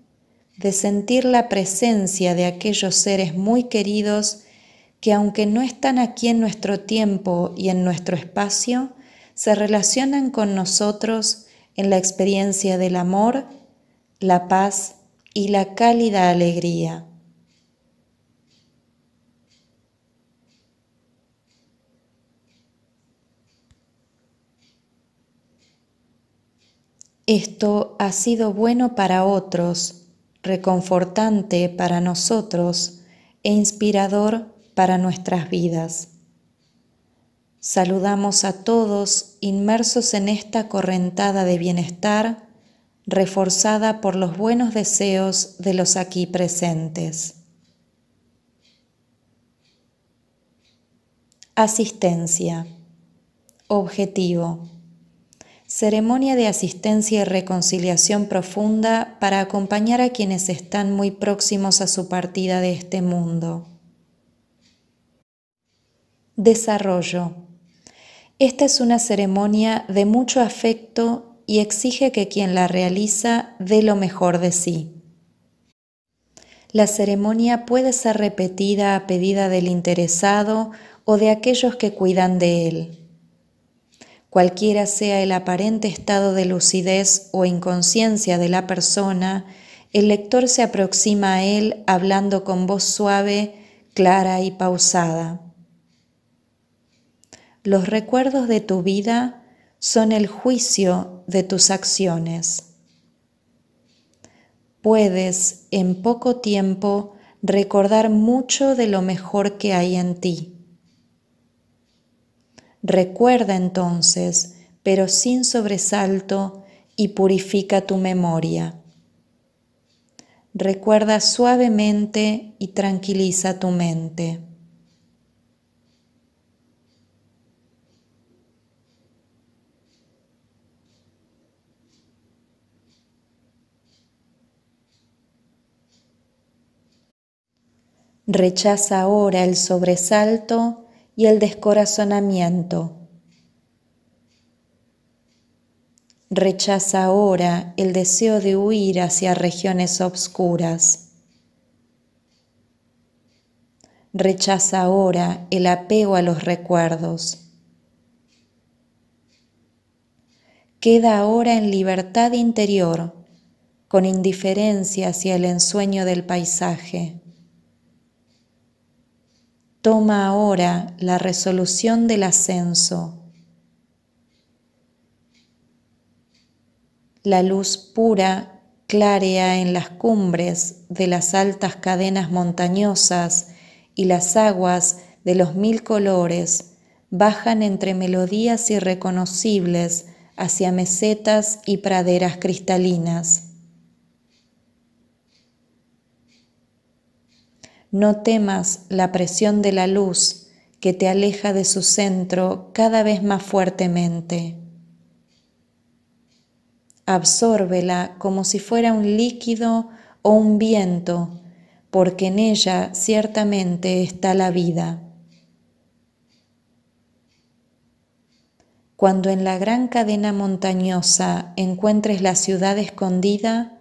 de sentir la presencia de aquellos seres muy queridos que aunque no están aquí en nuestro tiempo y en nuestro espacio, se relacionan con nosotros en la experiencia del amor, la paz y la cálida alegría. Esto ha sido bueno para otros, reconfortante para nosotros e inspirador para nuestras vidas. Saludamos a todos inmersos en esta correntada de bienestar, reforzada por los buenos deseos de los aquí presentes. Asistencia. Objetivo Ceremonia de asistencia y reconciliación profunda para acompañar a quienes están muy próximos a su partida de este mundo. Desarrollo. Esta es una ceremonia de mucho afecto y exige que quien la realiza dé lo mejor de sí. La ceremonia puede ser repetida a pedida del interesado o de aquellos que cuidan de él cualquiera sea el aparente estado de lucidez o inconsciencia de la persona, el lector se aproxima a él hablando con voz suave, clara y pausada. Los recuerdos de tu vida son el juicio de tus acciones. Puedes en poco tiempo recordar mucho de lo mejor que hay en ti. Recuerda entonces, pero sin sobresalto, y purifica tu memoria. Recuerda suavemente y tranquiliza tu mente. Rechaza ahora el sobresalto y el descorazonamiento. Rechaza ahora el deseo de huir hacia regiones obscuras. Rechaza ahora el apego a los recuerdos. Queda ahora en libertad interior, con indiferencia hacia el ensueño del paisaje. Toma ahora la resolución del ascenso. La luz pura clarea en las cumbres de las altas cadenas montañosas y las aguas de los mil colores bajan entre melodías irreconocibles hacia mesetas y praderas cristalinas. No temas la presión de la luz que te aleja de su centro cada vez más fuertemente. Absórbela como si fuera un líquido o un viento, porque en ella ciertamente está la vida. Cuando en la gran cadena montañosa encuentres la ciudad escondida,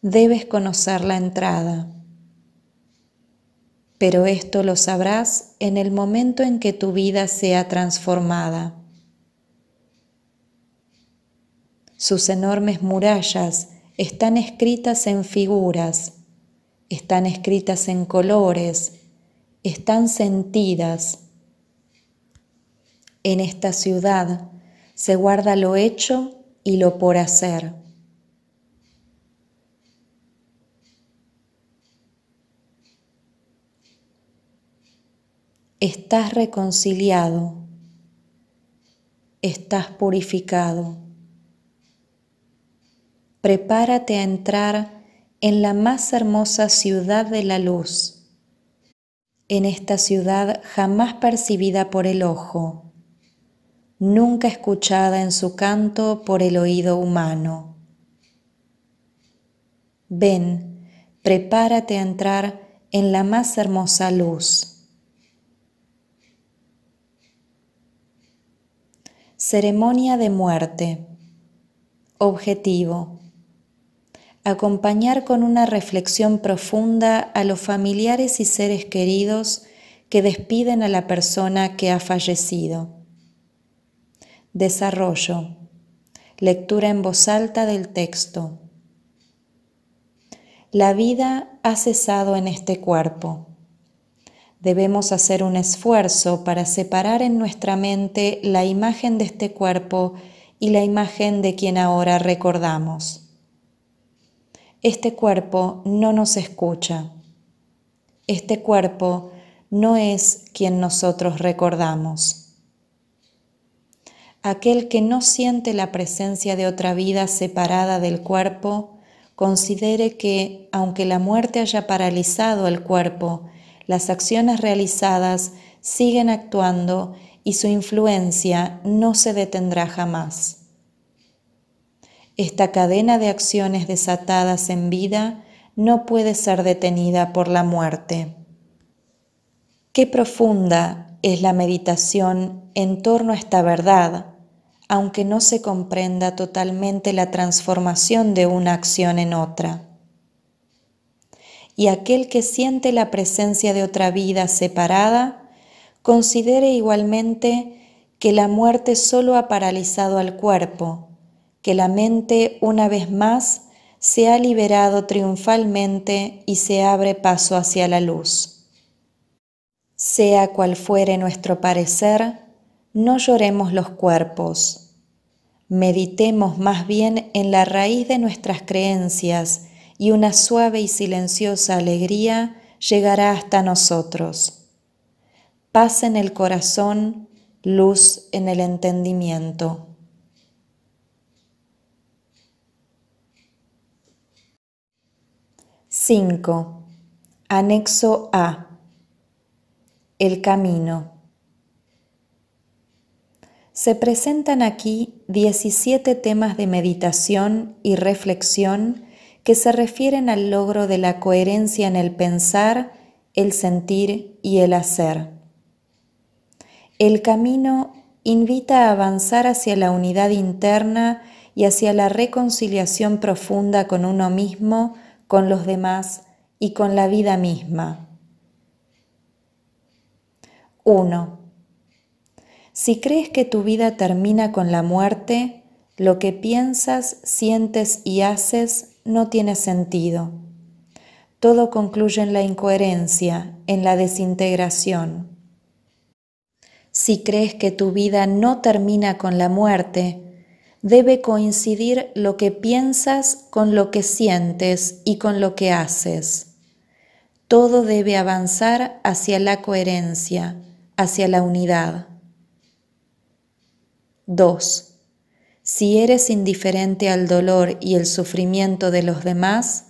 debes conocer la entrada pero esto lo sabrás en el momento en que tu vida sea transformada. Sus enormes murallas están escritas en figuras, están escritas en colores, están sentidas. En esta ciudad se guarda lo hecho y lo por hacer. estás reconciliado, estás purificado. Prepárate a entrar en la más hermosa ciudad de la luz, en esta ciudad jamás percibida por el ojo, nunca escuchada en su canto por el oído humano. Ven, prepárate a entrar en la más hermosa luz Ceremonia de muerte. Objetivo. Acompañar con una reflexión profunda a los familiares y seres queridos que despiden a la persona que ha fallecido. Desarrollo. Lectura en voz alta del texto. La vida ha cesado en este cuerpo debemos hacer un esfuerzo para separar en nuestra mente la imagen de este cuerpo y la imagen de quien ahora recordamos. Este cuerpo no nos escucha. Este cuerpo no es quien nosotros recordamos. Aquel que no siente la presencia de otra vida separada del cuerpo, considere que, aunque la muerte haya paralizado el cuerpo las acciones realizadas siguen actuando y su influencia no se detendrá jamás. Esta cadena de acciones desatadas en vida no puede ser detenida por la muerte. Qué profunda es la meditación en torno a esta verdad, aunque no se comprenda totalmente la transformación de una acción en otra y aquel que siente la presencia de otra vida separada, considere igualmente que la muerte solo ha paralizado al cuerpo, que la mente una vez más se ha liberado triunfalmente y se abre paso hacia la luz. Sea cual fuere nuestro parecer, no lloremos los cuerpos. Meditemos más bien en la raíz de nuestras creencias, y una suave y silenciosa alegría llegará hasta nosotros. Paz en el corazón, luz en el entendimiento. 5. Anexo A. El camino. Se presentan aquí 17 temas de meditación y reflexión que se refieren al logro de la coherencia en el pensar, el sentir y el hacer. El camino invita a avanzar hacia la unidad interna y hacia la reconciliación profunda con uno mismo, con los demás y con la vida misma. 1. Si crees que tu vida termina con la muerte, lo que piensas, sientes y haces no tiene sentido. Todo concluye en la incoherencia, en la desintegración. Si crees que tu vida no termina con la muerte, debe coincidir lo que piensas con lo que sientes y con lo que haces. Todo debe avanzar hacia la coherencia, hacia la unidad. 2. Si eres indiferente al dolor y el sufrimiento de los demás,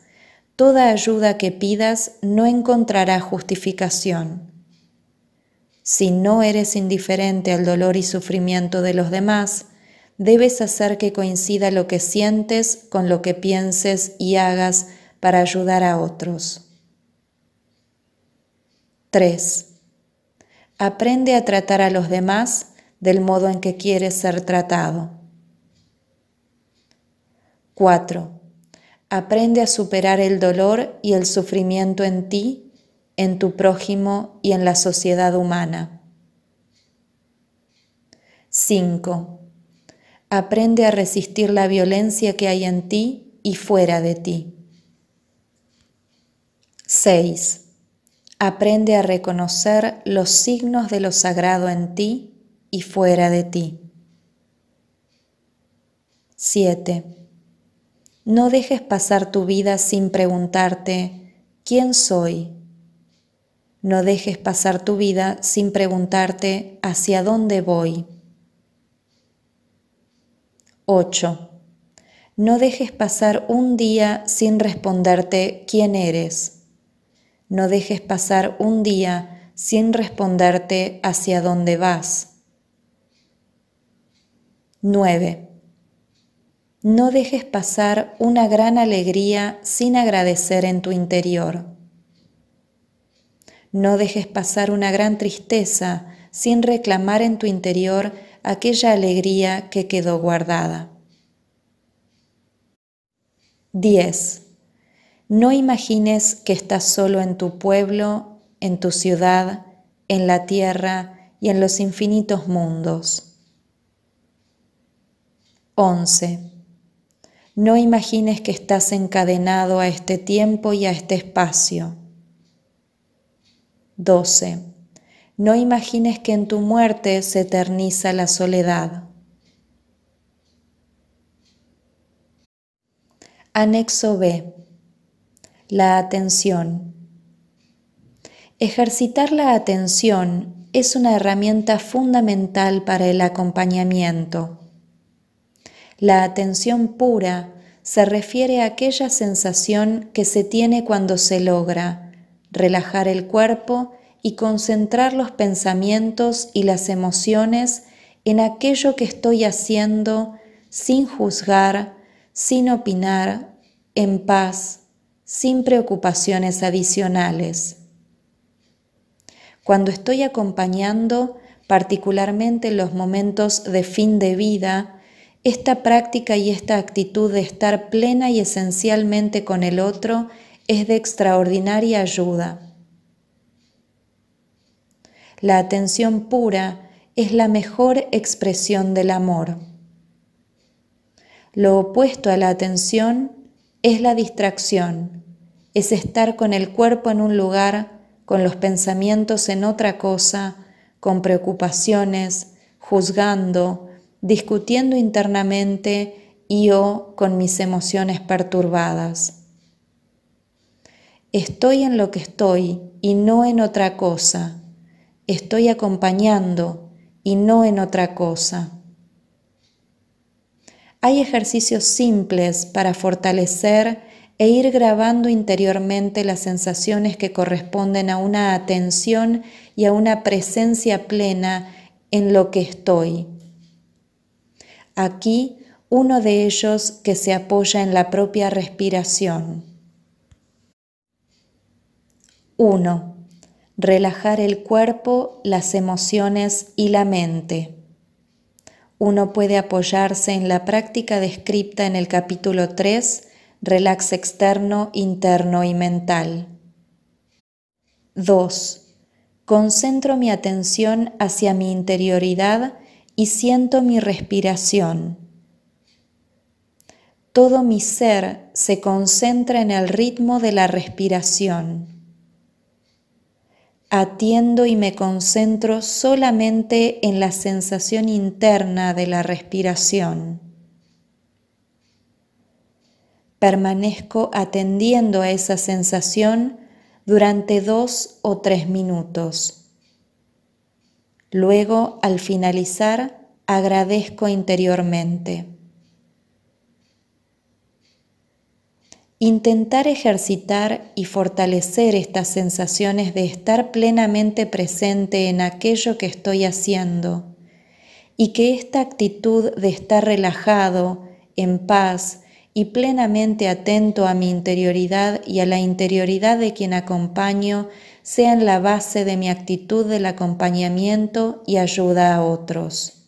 toda ayuda que pidas no encontrará justificación. Si no eres indiferente al dolor y sufrimiento de los demás, debes hacer que coincida lo que sientes con lo que pienses y hagas para ayudar a otros. 3. Aprende a tratar a los demás del modo en que quieres ser tratado. 4. Aprende a superar el dolor y el sufrimiento en ti, en tu prójimo y en la sociedad humana. 5. Aprende a resistir la violencia que hay en ti y fuera de ti. 6. Aprende a reconocer los signos de lo sagrado en ti y fuera de ti. 7. No dejes pasar tu vida sin preguntarte, ¿quién soy? No dejes pasar tu vida sin preguntarte, ¿hacia dónde voy? 8. No dejes pasar un día sin responderte, ¿quién eres? No dejes pasar un día sin responderte, ¿hacia dónde vas? 9 no dejes pasar una gran alegría sin agradecer en tu interior. No dejes pasar una gran tristeza sin reclamar en tu interior aquella alegría que quedó guardada. 10. No imagines que estás solo en tu pueblo, en tu ciudad, en la tierra y en los infinitos mundos. 11. No imagines que estás encadenado a este tiempo y a este espacio. 12. No imagines que en tu muerte se eterniza la soledad. Anexo B. La atención. Ejercitar la atención es una herramienta fundamental para el acompañamiento. La atención pura se refiere a aquella sensación que se tiene cuando se logra relajar el cuerpo y concentrar los pensamientos y las emociones en aquello que estoy haciendo sin juzgar, sin opinar, en paz, sin preocupaciones adicionales. Cuando estoy acompañando, particularmente en los momentos de fin de vida, esta práctica y esta actitud de estar plena y esencialmente con el otro es de extraordinaria ayuda. La atención pura es la mejor expresión del amor. Lo opuesto a la atención es la distracción, es estar con el cuerpo en un lugar, con los pensamientos en otra cosa, con preocupaciones, juzgando, discutiendo internamente y o con mis emociones perturbadas. Estoy en lo que estoy y no en otra cosa. Estoy acompañando y no en otra cosa. Hay ejercicios simples para fortalecer e ir grabando interiormente las sensaciones que corresponden a una atención y a una presencia plena en lo que estoy Aquí uno de ellos que se apoya en la propia respiración. 1. Relajar el cuerpo, las emociones y la mente. Uno puede apoyarse en la práctica descripta en el capítulo 3, relax externo, interno y mental. 2. Concentro mi atención hacia mi interioridad y siento mi respiración. Todo mi ser se concentra en el ritmo de la respiración. Atiendo y me concentro solamente en la sensación interna de la respiración. Permanezco atendiendo a esa sensación durante dos o tres minutos. Luego, al finalizar, agradezco interiormente. Intentar ejercitar y fortalecer estas sensaciones de estar plenamente presente en aquello que estoy haciendo y que esta actitud de estar relajado, en paz y plenamente atento a mi interioridad y a la interioridad de quien acompaño sean la base de mi actitud del acompañamiento y ayuda a otros.